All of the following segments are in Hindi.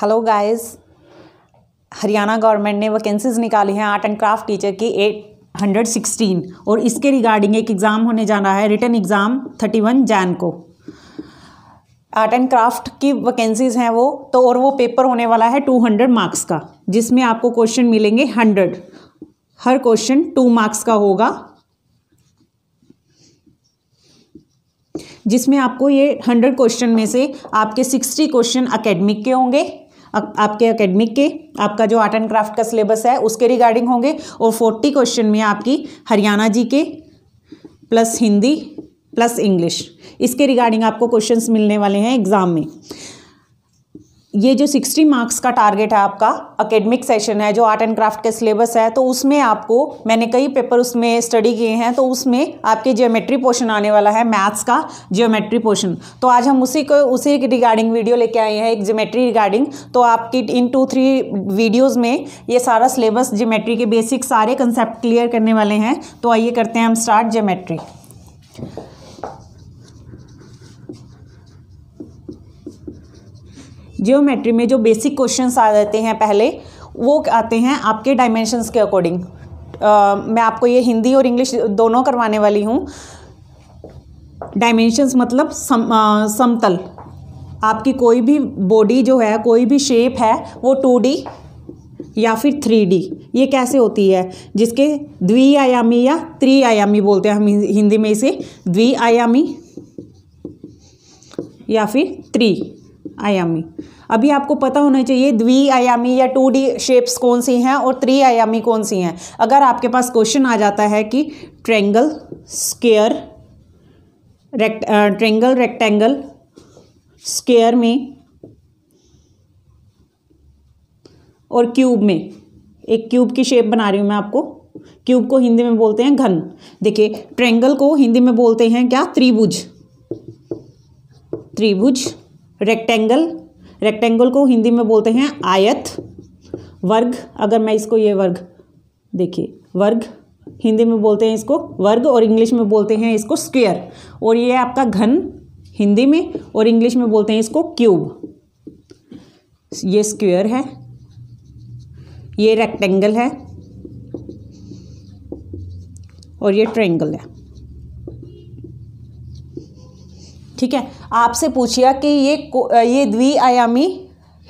हेलो गाइस हरियाणा गवर्नमेंट ने वैकेंसीज निकाली हैं आर्ट एंड क्राफ्ट टीचर की एट हंड्रेड सिक्सटीन और इसके रिगार्डिंग एक एग्ज़ाम होने जाना है written exam thirty one Jan को आर्ट एंड क्राफ्ट की वैकेंसीज हैं वो तो और वो पेपर होने वाला है टू हंड्रेड मार्क्स का जिसमें आपको क्वेश्चन मिलेंगे हंड्रेड हर क्वेश्चन टू मार्क्स का होगा जिसमें आपको ये हंड्रेड क्वेश्चन में से आपके सिक्सटी क्वेश्चन अकेडमिक के होंगे आपके अकेडमिक के आपका जो आर्ट एंड क्राफ्ट का सिलेबस है उसके रिगार्डिंग होंगे और फोर्टी क्वेश्चन में आपकी Haryana G K plus Hindi plus English इसके रिगार्डिंग आपको क्वेश्चंस मिलने वाले हैं एग्ज़ाम में ये जो 60 मार्क्स का टारगेट है आपका अकेडमिक सेशन है जो आर्ट एंड क्राफ्ट के सिलेबस है तो उसमें आपको मैंने कई पेपर उसमें स्टडी किए हैं तो उसमें आपके जियोमेट्री पोर्शन आने वाला है मैथ्स का जियोमेट्री पोर्शन तो आज हम उसी को उसी रिगार्डिंग वीडियो लेके आए हैं एक जियोमेट्री रिगार्डिंग तो आपकी इन टू थ्री वीडियोज़ में ये सारा सिलेबस जियोमेट्री के बेसिक सारे कंसेप्ट क्लियर करने वाले हैं तो आइए करते हैं हम स्टार्ट जियोमेट्री जियोमेट्री में जो बेसिक क्वेश्चंस आ जाते हैं पहले वो आते हैं आपके डायमेंशंस के अकॉर्डिंग मैं आपको ये हिंदी और इंग्लिश दोनों करवाने वाली हूँ डायमेंशंस मतलब सम आ, समतल आपकी कोई भी बॉडी जो है कोई भी शेप है वो टू डी या फिर थ्री डी ये कैसे होती है जिसके द्विआयामी या त्रिआयामी बोलते हैं हम हिंदी में इसे द्विआयामी या फिर त्रि आयामी अभी आपको पता होना चाहिए द्वि आयामी या टू डी शेप्स कौन सी हैं और त्रि आयामी कौन सी हैं अगर आपके पास क्वेश्चन आ जाता है कि triangle square rect triangle rectangle square में और क्यूब में एक क्यूब की शेप बना रही हूँ मैं आपको क्यूब को हिंदी में बोलते हैं घन देखिए ट्रेंगल को हिंदी में बोलते हैं क्या त्रिभुज त्रिभुज रेक्टेंगल रेक्टेंगल को हिंदी में बोलते हैं आयत वर्ग अगर मैं इसको ये वर्ग देखिए वर्ग हिंदी में बोलते हैं इसको वर्ग और इंग्लिश में बोलते हैं इसको स्क्वेयर और ये आपका घन हिंदी में और इंग्लिश में बोलते हैं इसको क्यूब ये स्क्वेयर है ये रेक्टेंगल है और ये ट्रेंगल है ठीक है आपसे पूछिया कि ये ये द्विआयामी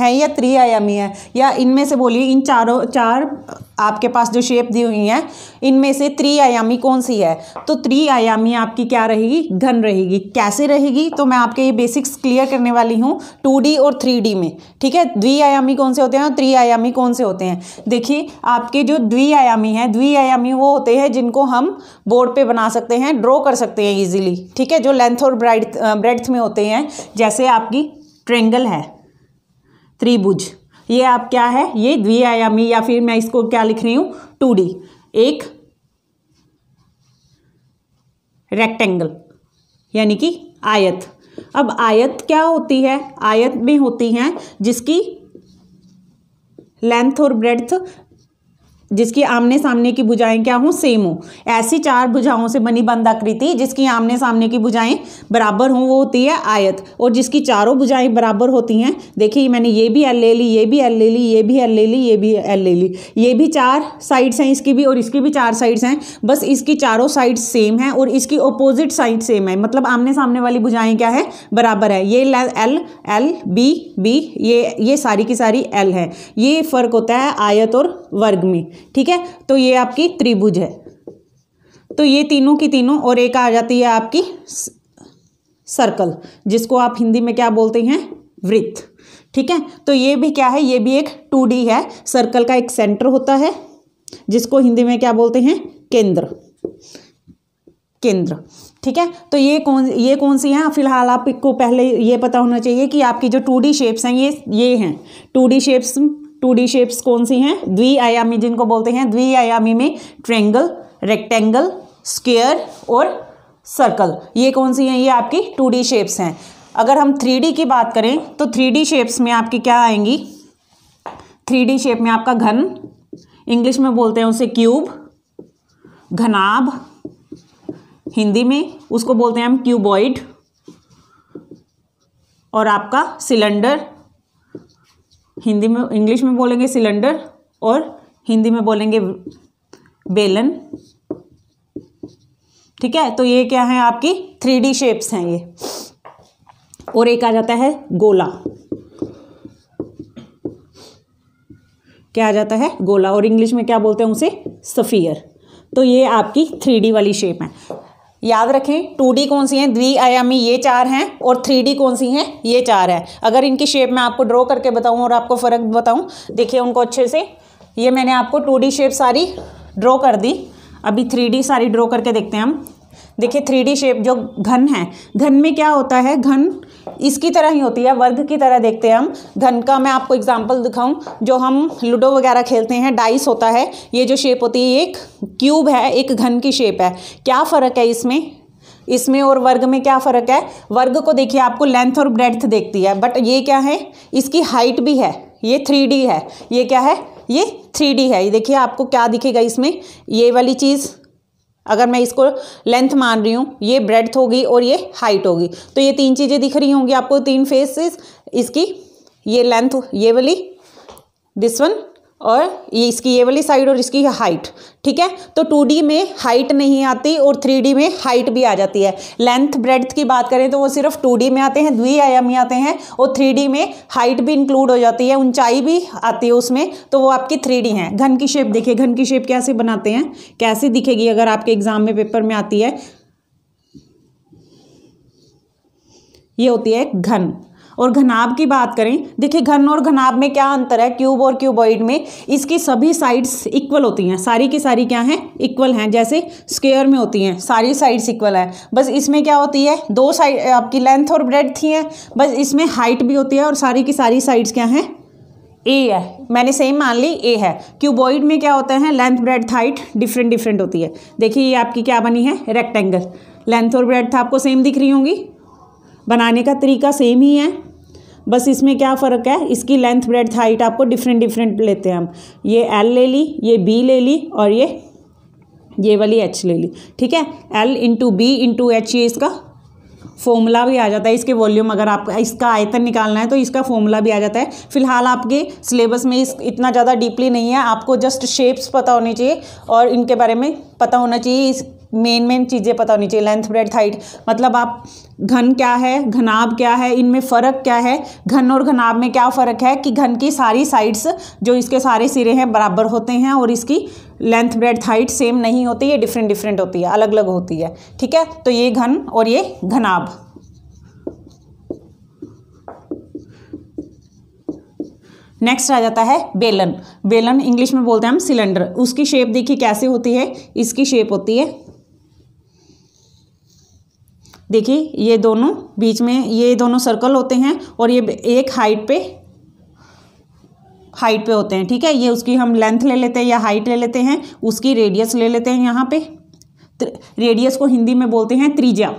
है या त्रिआयामी है या इनमें से बोलिए इन चारों चार आपके पास जो शेप दी हुई हैं इनमें से त्रिआयामी कौन सी है तो त्रिआयामी आपकी क्या रहेगी घन रहेगी कैसे रहेगी तो मैं आपके ये बेसिक्स क्लियर करने वाली हूँ टू और थ्री में ठीक है द्विआयामी कौन से होते हैं और त्रिआयामी कौन से होते हैं देखिए आपके जो द्विआयामी हैं द्विआयामी वो होते हैं जिनको हम बोर्ड पर बना सकते हैं ड्रॉ कर सकते हैं ईजिली ठीक है जो लेंथ और ब्राइड ब्रेड्थ में होते हैं जैसे आपकी ट्रेंगल है त्रिभुज ये आप क्या है ये द्विआयामी या फिर मैं इसको क्या लिख रही हूं टू डी एक रेक्टेंगल यानी कि आयत अब आयत क्या होती है आयत भी होती हैं जिसकी लेंथ और ब्रेड्थ जिसकी आमने सामने की भुजाएं क्या हों सेम हो ऐसी चार भुजाओं से बनी बंद आकृति जिसकी आमने सामने की भुजाएं बराबर हों वो होती है आयत और जिसकी चारों भुजाएं बराबर होती हैं देखिए मैंने ये भी एल ले ली ये भी एल ले ली ये भी एल ले ली ये भी एल ले ली ये भी चार साइड्स हैं इसकी भी और इसकी भी चार साइड्स हैं बस इसकी चारों साइड सेम है और इसकी ओपोजिट साइड सेम है मतलब आमने सामने वाली भुजाएँ क्या है बराबर है ये एल एल बी बी ये ये सारी की सारी एल है ये फ़र्क होता है आयत और वर्ग में ठीक है तो ये आपकी त्रिभुज है तो ये तीनों की तीनों और एक आ जाती है आपकी सर्कल जिसको आप हिंदी में क्या बोलते हैं वृत्त ठीक है तो ये भी क्या है ये भी एक टू है सर्कल का एक सेंटर होता है जिसको हिंदी में क्या बोलते हैं केंद्र केंद्र ठीक है तो ये कौन ये कौन सी हैं फिलहाल आपको पहले ये पता होना चाहिए कि आपकी जो टू डी शेप्स हैं ये ये हैं two D shapes two D shapes कौन सी हैं द्विआयामी जिनको बोलते हैं द्विआयामी में ट्रेंगल रेक्टेंगल स्केयर और सर्कल ये कौन सी हैं ये आपकी टू डी शेप्स हैं अगर हम थ्री की बात करें तो थ्री शेप्स में आपकी क्या आएंगी थ्री शेप में आपका घन इंग्लिश में बोलते हैं उसे क्यूब घनाभ हिंदी में उसको बोलते हैं हम क्यूबॉइड और आपका सिलेंडर हिंदी में इंग्लिश में बोलेंगे सिलेंडर और हिंदी में बोलेंगे बेलन ठीक है तो ये क्या है आपकी थ्री डी शेप्स हैं ये और एक आ जाता है गोला क्या आ जाता है गोला और इंग्लिश में क्या बोलते हैं उसे सफ़ियर तो ये आपकी थ्री वाली शेप है याद रखें टू डी कौन सी हैं द्विआयामी e, ये चार हैं और थ्री डी कौन सी हैं ये चार हैं अगर इनकी शेप मैं आपको ड्रॉ करके बताऊँ और आपको फ़र्क बताऊँ देखिए उनको अच्छे से ये मैंने आपको टू डी शेप सारी ड्रॉ कर दी अभी थ्री डी सारी ड्रॉ करके देखते हैं हम देखिए थ्री डी शेप जो घन है घन में क्या होता है घन इसकी तरह ही होती है वर्ग की तरह देखते हैं हम घन का मैं आपको एग्जाम्पल दिखाऊं जो हम लूडो वगैरह खेलते हैं डाइस होता है ये जो शेप होती है एक क्यूब है एक घन की शेप है क्या फ़र्क है इसमें इसमें और वर्ग में क्या फ़र्क है वर्ग को देखिए आपको लेंथ और ब्रेड्थ देखती है बट ये क्या है इसकी हाइट भी है ये थ्री है ये क्या है ये थ्री है ये देखिए आपको क्या दिखेगा इसमें ये वाली चीज़ अगर मैं इसको लेंथ मान रही हूँ ये ब्रेड्थ होगी और ये हाइट होगी तो ये तीन चीज़ें दिख रही होंगी आपको तीन फेसेस इसकी ये लेंथ ये वाली दिस वन और ये इसकी ये वाली साइड और इसकी हाइट ठीक है तो 2D में हाइट नहीं आती और 3D में हाइट भी आ जाती है लेंथ ब्रेड्थ की बात करें तो वो सिर्फ 2D में आते हैं द्विआयामी आते हैं और 3D में हाइट भी इंक्लूड हो जाती है ऊंचाई भी आती है उसमें तो वो आपकी 3D है घन की शेप देखिए घन की शेप कैसे बनाते हैं कैसे दिखेगी अगर आपके एग्जाम में पेपर में आती है ये होती है घन और घनाभ की बात करें देखिए घन और घनाभ में क्या अंतर है क्यूब और क्यूबॉइड में इसकी सभी साइड्स इक्वल होती हैं सारी की सारी क्या हैं इक्वल हैं जैसे स्क्वेयर में होती हैं सारी साइड्स इक्वल हैं बस इसमें क्या होती है दो साइड आपकी लेंथ और ब्रेड थी हैं बस इसमें हाइट भी होती है और सारी की सारी साइड्स क्या हैं ए है मैंने सेम मान ली ए है क्यूबॉइड में क्या होता है length breadth height different different होती है देखिए ये आपकी क्या बनी है रेक्टेंगल लेंथ और ब्रेड था आपको सेम दिख रही होंगी बनाने का तरीका सेम ही है बस इसमें क्या फ़र्क है इसकी लेंथ ब्रेड हाइट आपको डिफरेंट डिफरेंट लेते हैं हम ये एल ले ली ये बी ले ली और ये ये वाली एच ले ली ठीक है L into B into H ये इसका फॉर्मूला भी आ जाता है इसके वॉल्यूम अगर आप इसका आयतन निकालना है तो इसका फॉर्मूला भी आ जाता है फिलहाल आपके सिलेबस में इस इतना ज़्यादा डीपली नहीं है आपको जस्ट शेप्स पता होने चाहिए और इनके बारे में पता होना चाहिए इस मेन मेन चीज़ें पता होनी चाहिए लेंथ ब्रेड हाइट मतलब आप घन क्या है घनाभ क्या है इनमें फ़र्क क्या है घन और घनाभ में क्या फ़र्क है कि घन की सारी साइड्स जो इसके सारे सिरे हैं बराबर होते हैं और इसकी लेंथ ब्रेड हाइट सेम नहीं होती ये डिफरेंट डिफरेंट होती है अलग अलग होती है ठीक है तो ये घन और ये घनाभ नेक्स्ट आ जाता है बेलन बेलन इंग्लिश में बोलते हैं हम सिलेंडर उसकी शेप देखिए कैसे होती है इसकी शेप होती है देखिए ये दोनों बीच में ये दोनों सर्कल होते हैं और ये एक हाइट पे हाइट पे होते हैं ठीक है ये उसकी हम लेंथ ले लेते हैं या हाइट ले लेते हैं उसकी रेडियस ले लेते हैं यहाँ पे रेडियस को हिंदी में बोलते हैं त्रिज्या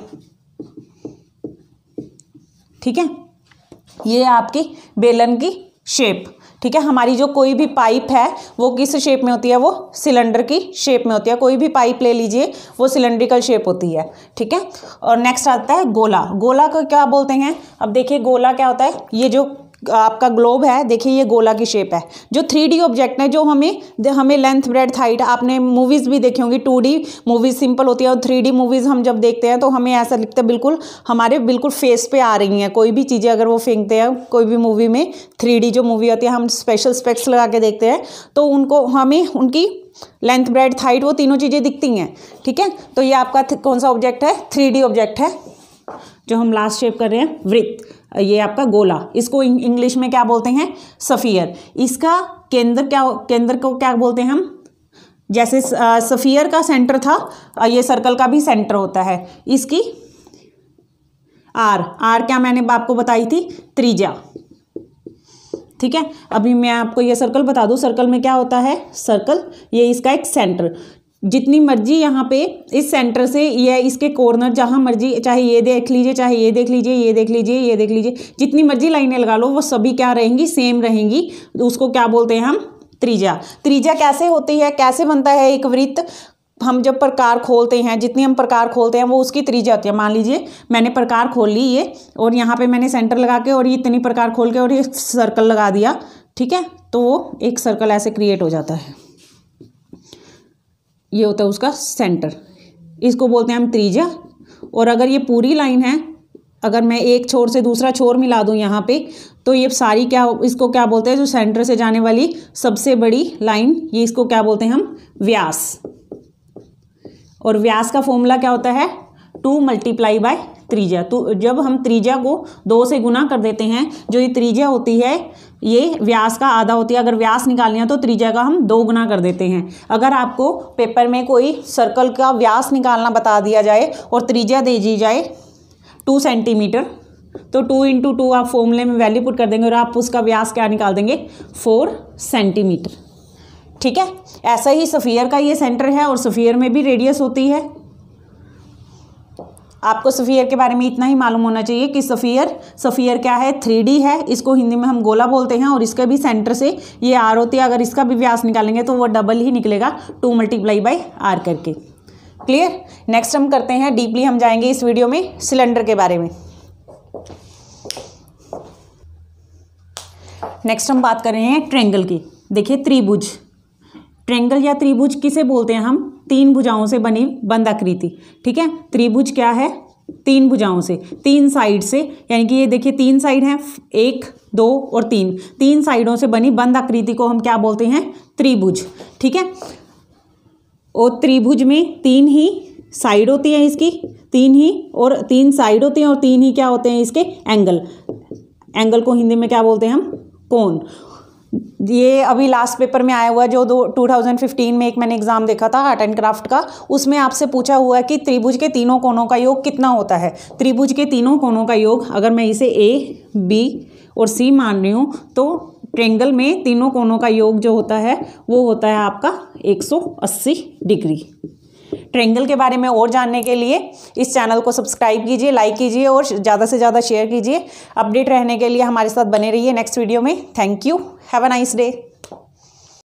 ठीक है ये आपकी बेलन की शेप ठीक है हमारी जो कोई भी पाइप है वो किस शेप में होती है वो सिलेंडर की शेप में होती है कोई भी पाइप ले लीजिए वो सिलेंड्रिकल शेप होती है ठीक है और नेक्स्ट आता है गोला गोला को क्या बोलते हैं अब देखिए गोला क्या होता है ये जो आपका ग्लोब है देखिए ये गोला की शेप है जो थ्री ऑब्जेक्ट है जो हमें हमें लेंथ ब्रेड हाइट आपने मूवीज़ भी देखी होंगी टू मूवीज़ सिंपल होती है और थ्री मूवीज़ हम जब देखते हैं तो हमें ऐसा लिखते बिल्कुल हमारे बिल्कुल फेस पे आ रही हैं कोई भी चीज़ें अगर वो फेंकते हैं कोई भी मूवी में थ्री जो मूवी होती है हम स्पेशल स्पेक्स लगा के देखते हैं तो उनको हमें उनकी लेंथ ब्रेड हाइट वो तीनों चीज़ें दिखती हैं ठीक है तो ये आपका कौन सा ऑब्जेक्ट है थ्री ऑब्जेक्ट है जो हम लास्ट शेप कर रहे हैं वृत्त ये आपका गोला इसको इंग्लिश में क्या बोलते हैं सफ़ियर इसका केंद्र क्या केंद्र को क्या बोलते हैं हम जैसे सफ़ियर का सेंटर था ये सर्कल का भी सेंटर होता है इसकी आर आर क्या मैंने आपको बताई थी त्रिज्या ठीक है अभी मैं आपको ये सर्कल बता दूं सर्कल में क्या होता है सर्कल ये इसका एक सेंटर जितनी मर्जी यहाँ पे इस सेंटर से या इसके कॉर्नर जहाँ मर्जी चाहे ये देख लीजिए चाहे ये देख लीजिए ये देख लीजिए ये देख लीजिए जितनी मर्जी लाइनें लगा लो वो सभी क्या रहेंगी सेम रहेंगी उसको क्या बोलते हैं हम त्रिज्या त्रिज्या कैसे होती है कैसे बनता है एक वृत्त हम जब प्रकार खोलते हैं जितनी हम प्रकार खोलते हैं वो उसकी त्रिज्या होती है मान लीजिए मैंने प्रकार खोल ली ये और यहाँ पे मैंने सेंटर लगा के और ये इतनी प्रकार खोल के और ये सर्कल लगा दिया ठीक है तो वो एक सर्कल ऐसे क्रिएट हो जाता है ये होता है उसका सेंटर इसको बोलते हैं हम त्रिज्या और अगर ये पूरी लाइन है अगर मैं एक छोर से दूसरा छोर मिला दूं यहाँ पे तो ये सारी क्या इसको क्या बोलते हैं जो सेंटर से जाने वाली सबसे बड़ी लाइन ये इसको क्या बोलते हैं हम व्यास और व्यास का फॉर्मूला क्या होता है टू मल्टीप्लाई बाय त्रिज्या तो जब हम त्रिज्या को दो से गुना कर देते हैं जो ये त्रिज्या होती है ये व्यास का आधा होती है अगर व्यास निकालनी है तो त्रिज्या का हम दो गुना कर देते हैं अगर आपको पेपर में कोई सर्कल का व्यास निकालना बता दिया जाए और त्रिज्या दे दी जाए टू सेंटीमीटर तो टू इंटू टू आप फॉर्मूले में वैल्यू पुट कर देंगे और आप उसका व्यास क्या निकाल देंगे फोर सेंटीमीटर ठीक है ऐसा ही सफ़ियर का ये सेंटर है और सफ़ियर में भी रेडियस होती है आपको सफ़ियर के बारे में इतना ही मालूम होना चाहिए कि सफ़ियर सफ़ियर क्या है थ्री है इसको हिंदी में हम गोला बोलते हैं और इसके भी सेंटर से ये आर होती है अगर इसका भी व्यास निकालेंगे तो वो डबल ही निकलेगा टू मल्टीप्लाई बाई आर करके क्लियर नेक्स्ट हम करते हैं डीपली हम जाएंगे इस वीडियो में सिलेंडर के बारे में नेक्स्ट हम बात कर रहे हैं ट्रेंगल की देखिए त्रिभुज ट्रेंगल या त्रिभुज किसे बोलते हैं हम तीन भुजाओं से बनी बंद आकृति ठीक है त्रिभुज क्या है तीन भुजाओं से तीन साइड से यानी कि ये देखिए तीन साइड हैं एक दो और तीन तीन साइडों से बनी बंद आकृति को हम क्या बोलते हैं त्रिभुज ठीक है और त्रिभुज में तीन ही साइड होती है इसकी तीन ही और तीन साइड होती हैं और तीन ही क्या होते हैं इसके एंगल एंगल को हिंदी में क्या बोलते हैं हम कोण ये अभी लास्ट पेपर में आया हुआ जो दो फिफ्टीन में एक मैंने एग्ज़ाम देखा था आर्ट एंड क्राफ्ट का उसमें आपसे पूछा हुआ है कि त्रिभुज के तीनों कोणों का योग कितना होता है त्रिभुज के तीनों कोणों का योग अगर मैं इसे ए बी और सी मान रही हूँ तो ट्रेंगल में तीनों कोणों का योग जो होता है वो होता है आपका 180 डिग्री ट्रेंगल के बारे में और जानने के लिए इस चैनल को सब्सक्राइब कीजिए लाइक कीजिए और ज़्यादा से ज़्यादा शेयर कीजिए अपडेट रहने के लिए हमारे साथ बने रहिए नेक्स्ट वीडियो में thank you have a nice day